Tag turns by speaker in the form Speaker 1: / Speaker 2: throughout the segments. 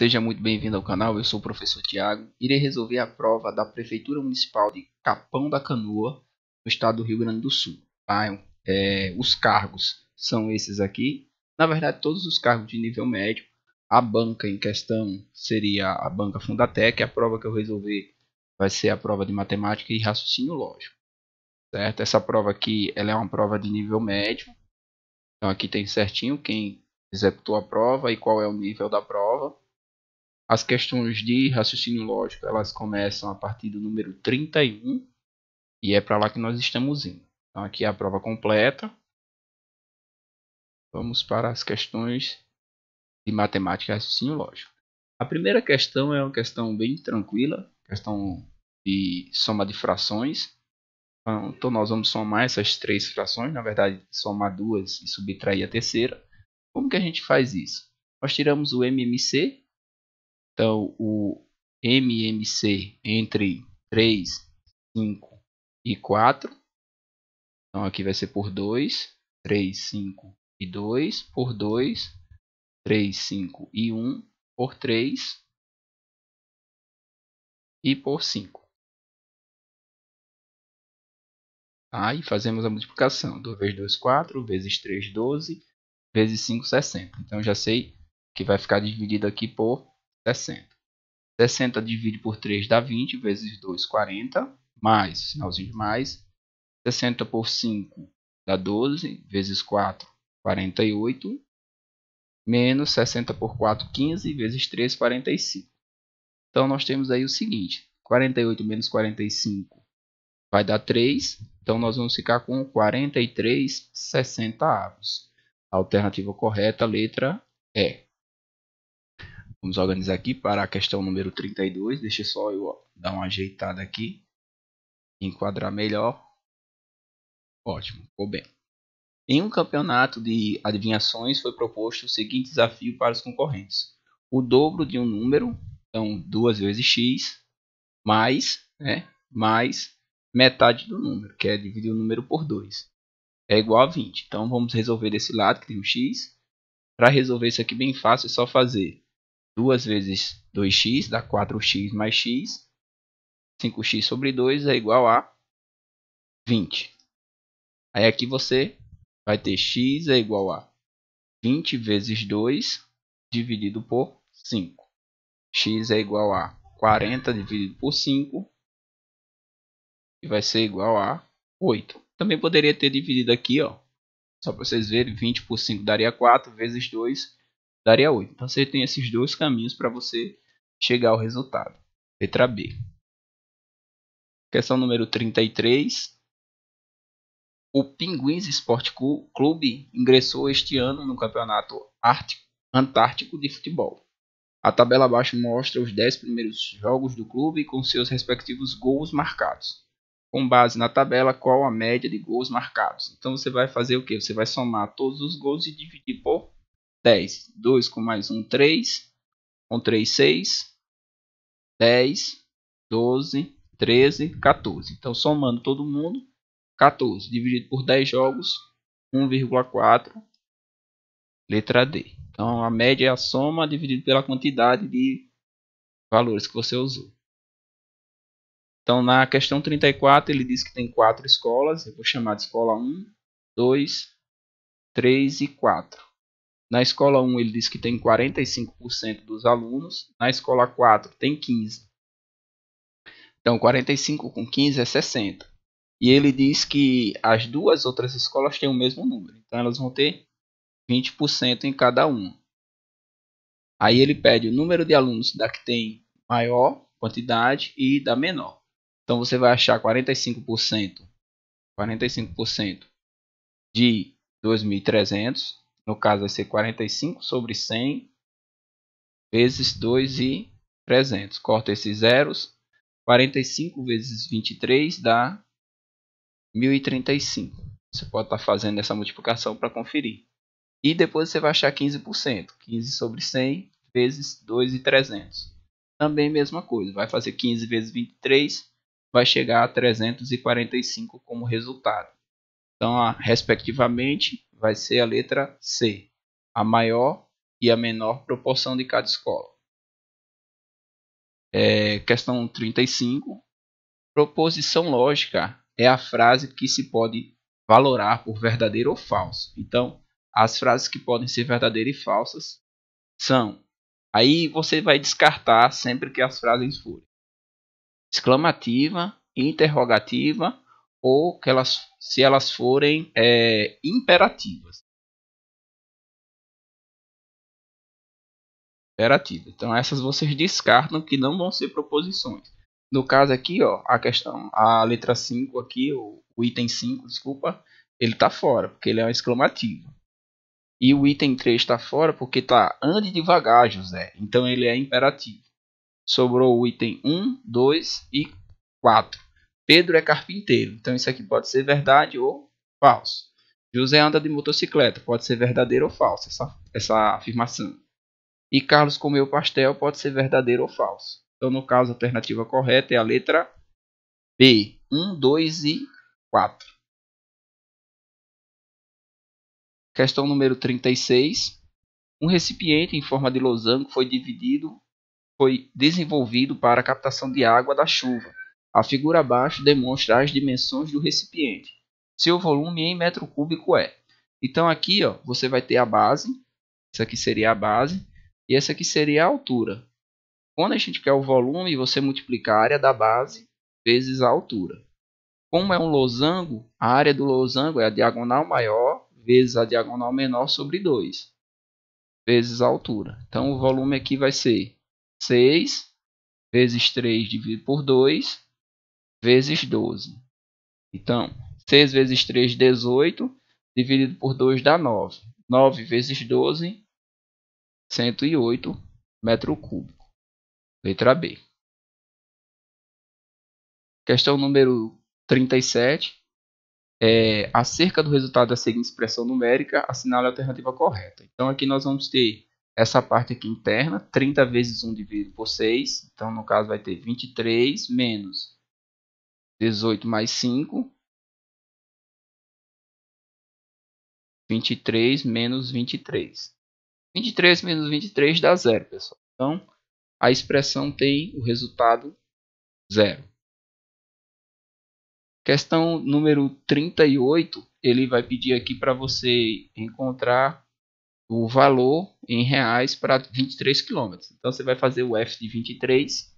Speaker 1: Seja muito bem-vindo ao canal, eu sou o professor Tiago. Irei resolver a prova da Prefeitura Municipal de Capão da Canoa, no estado do Rio Grande do Sul. Tá? É, os cargos são esses aqui. Na verdade, todos os cargos de nível médio. A banca em questão seria a banca Fundatec. A prova que eu resolver vai ser a prova de matemática e raciocínio lógico. Certo? Essa prova aqui ela é uma prova de nível médio. Então aqui tem certinho quem executou a prova e qual é o nível da prova. As questões de raciocínio lógico, elas começam a partir do número 31 e é para lá que nós estamos indo. Então aqui é a prova completa. Vamos para as questões de matemática e raciocínio lógico. A primeira questão é uma questão bem tranquila, questão de soma de frações. Então nós vamos somar essas três frações, na verdade somar duas e subtrair a terceira. Como que a gente faz isso? Nós tiramos o MMC, então, o MMC entre 3, 5 e 4. Então, aqui vai ser por 2, 3, 5 e 2, por 2, 3, 5 e 1, por 3 e por 5. Aí, tá? fazemos a multiplicação. 2 vezes 2, 4, vezes 3, 12, vezes 5, 60. Então, já sei que vai ficar dividido aqui por 60. 60 divide por 3 dá 20, vezes 2, 40, mais, sinalzinho de mais. 60 por 5 dá 12, vezes 4, 48. Menos 60 por 4, 15, vezes 3, 45. Então, nós temos aí o seguinte, 48 menos 45 vai dar 3. Então, nós vamos ficar com 43 sessenta avos. A alternativa correta, letra E. Vamos organizar aqui para a questão número 32. Deixa só eu dar uma ajeitada aqui. Enquadrar melhor. Ótimo, ficou bem. Em um campeonato de adivinhações foi proposto o seguinte desafio para os concorrentes: o dobro de um número, então duas vezes x, mais, né, mais metade do número, que é dividir o número por 2, é igual a 20. Então vamos resolver desse lado que tem um x. Para resolver isso aqui bem fácil é só fazer 2 vezes 2x dá 4x mais x. 5x sobre 2 é igual a 20. Aí aqui você vai ter x é igual a 20 vezes 2 dividido por 5. x é igual a 40 dividido por 5, que vai ser igual a 8. Também poderia ter dividido aqui, ó, só para vocês verem, 20 por 5 daria 4, vezes 2 daria 8. Então você tem esses dois caminhos para você chegar ao resultado. Letra B. Questão número 33. O Pinguins Esporte Clube ingressou este ano no Campeonato Antártico de Futebol. A tabela abaixo mostra os 10 primeiros jogos do clube com seus respectivos gols marcados. Com base na tabela, qual a média de gols marcados? Então você vai fazer o que? Você vai somar todos os gols e dividir por 10. 2 com mais 1, 3. 1, 3, 6. 10, 12, 13, 14. Então, somando todo mundo, 14 dividido por 10 jogos, 1,4. Letra D. Então, a média é a soma dividida pela quantidade de valores que você usou. Então, na questão 34, ele diz que tem 4 escolas. Eu vou chamar de escola 1, 2, 3 e 4. Na escola 1, ele diz que tem 45% dos alunos, na escola 4, tem 15%. Então, 45 com 15 é 60. E ele diz que as duas outras escolas têm o mesmo número, então elas vão ter 20% em cada uma. Aí ele pede o número de alunos da que tem maior quantidade e da menor. Então você vai achar 45%, 45% de 2.300 no caso, vai ser 45 sobre 100 vezes 2 e 300. corta esses zeros. 45 vezes 23 dá 1035. Você pode estar tá fazendo essa multiplicação para conferir. E depois você vai achar 15%. 15 sobre 100 vezes 2 e 300. Também mesma coisa. Vai fazer 15 vezes 23. Vai chegar a 345 como resultado. Então, respectivamente, vai ser a letra C, a maior e a menor proporção de cada escola. É, questão 35. Proposição lógica é a frase que se pode valorar por verdadeiro ou falso. Então, as frases que podem ser verdadeiras e falsas são. Aí você vai descartar sempre que as frases forem exclamativa, interrogativa ou que elas, se elas forem é, imperativas. Então essas vocês descartam que não vão ser proposições. No caso aqui, ó, a questão, a letra 5 aqui, o, o item 5, desculpa, ele está fora, porque ele é um exclamativo. E o item 3 está fora porque está ande devagar, José. Então ele é imperativo. Sobrou o item 1, 2 e 4. Pedro é carpinteiro. Então isso aqui pode ser verdade ou falso. José anda de motocicleta. Pode ser verdadeiro ou falso essa, essa afirmação. E Carlos comeu pastel. Pode ser verdadeiro ou falso. Então, no caso, a alternativa correta é a letra B. 1, 2 e 4. Questão número 36. Um recipiente em forma de losango foi dividido, foi desenvolvido para a captação de água da chuva a figura abaixo demonstra as dimensões do recipiente. Seu volume em metro cúbico é. Então aqui ó, você vai ter a base. Essa aqui seria a base. E essa aqui seria a altura. Quando a gente quer o volume, você multiplica a área da base vezes a altura. Como é um losango, a área do losango é a diagonal maior vezes a diagonal menor sobre 2, vezes a altura. Então o volume aqui vai ser 6 vezes 3 dividido por 2, vezes 12. Então, 6 vezes 3, 18, dividido por 2 dá 9. 9 vezes 12, 108 metro cúbico. Letra B. Questão número 37. É, acerca do resultado da seguinte expressão numérica, assinale a alternativa correta. Então, aqui nós vamos ter essa parte aqui interna, 30 vezes 1 dividido por 6. Então, no caso, vai ter 23 menos 18 mais 5, 23 menos 23, 23 menos 23 dá zero, pessoal. Então, a expressão tem o resultado zero. Questão número 38, ele vai pedir aqui para você encontrar o valor em reais para 23 km. Então você vai fazer o F de 23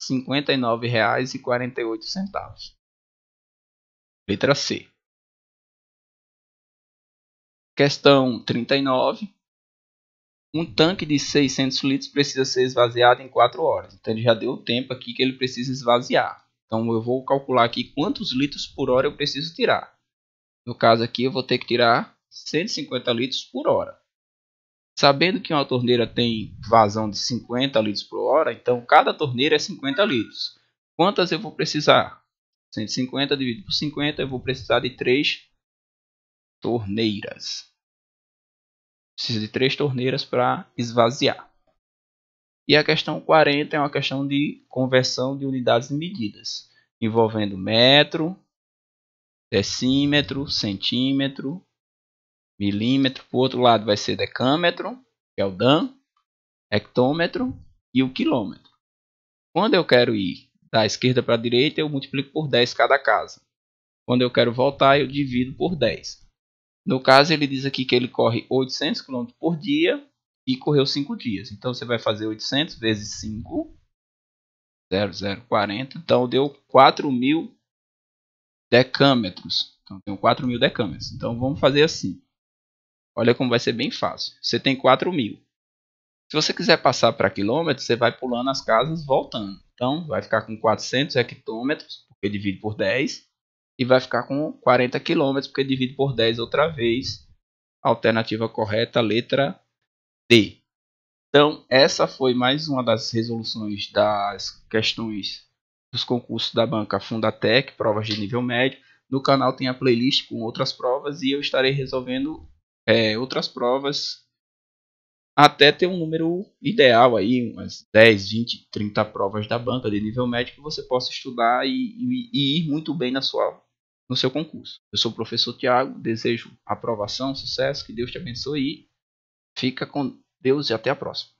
Speaker 1: R$ reais e centavos. Letra C. Questão 39. Um tanque de 600 litros precisa ser esvaziado em 4 horas. Então ele já deu o tempo aqui que ele precisa esvaziar. Então eu vou calcular aqui quantos litros por hora eu preciso tirar. No caso aqui eu vou ter que tirar 150 litros por hora. Sabendo que uma torneira tem vazão de 50 litros por hora, então cada torneira é 50 litros. Quantas eu vou precisar? 150 dividido por 50, eu vou precisar de 3 torneiras. Preciso de 3 torneiras para esvaziar. E a questão 40 é uma questão de conversão de unidades de medidas, envolvendo metro, decímetro, centímetro, milímetro. Para o outro lado vai ser decâmetro, que é o dan, hectômetro e o quilômetro. Quando eu quero ir da esquerda para a direita, eu multiplico por 10 cada casa. Quando eu quero voltar, eu divido por 10. No caso, ele diz aqui que ele corre 800 km por dia e correu 5 dias. Então, você vai fazer 800 vezes 5, 0040. Então, deu 4.000 decâmetros. Então, deu 4.000 decâmetros. Então, vamos fazer assim. Olha como vai ser bem fácil. Você tem 4 mil. Se você quiser passar para quilômetros, você vai pulando as casas voltando. Então, vai ficar com 400 hectômetros, porque divide por 10. E vai ficar com 40 quilômetros, porque divide por 10 outra vez. Alternativa correta, letra D. Então, essa foi mais uma das resoluções das questões dos concursos da banca Fundatec, provas de nível médio. No canal tem a playlist com outras provas e eu estarei resolvendo é, outras provas, até ter um número ideal aí, umas 10, 20, 30 provas da banca de nível médio que você possa estudar e, e, e ir muito bem na sua, no seu concurso. Eu sou o professor Tiago, desejo aprovação, sucesso, que Deus te abençoe e fica com Deus e até a próxima.